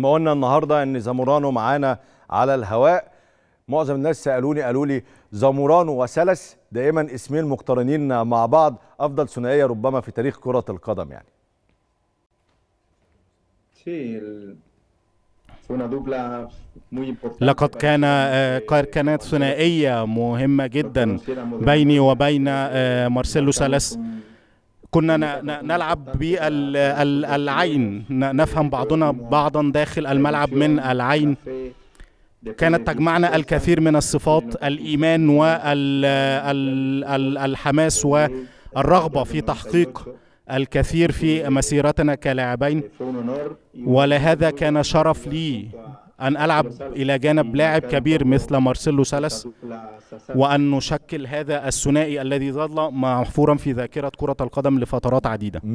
اما قلنا النهارده ان زامورانو معانا على الهواء معظم الناس سالوني قالوا لي زامورانو وسلس دائما اسمين مقترنين مع بعض افضل ثنائيه ربما في تاريخ كره القدم يعني لقد كان آه، كانت ثنائيه مهمه جدا بيني وبين آه، مارسيلو سالس كنا نلعب بالعين نفهم بعضنا بعضا داخل الملعب من العين كانت تجمعنا الكثير من الصفات الإيمان والحماس والرغبة في تحقيق الكثير في مسيرتنا كلاعبين ولهذا كان شرف لي أن ألعب إلى جانب لاعب كبير مثل مارسيلو سالس وأن نشكل هذا الثنائي الذي ظل محفورا في ذاكرة كرة القدم لفترات عديدة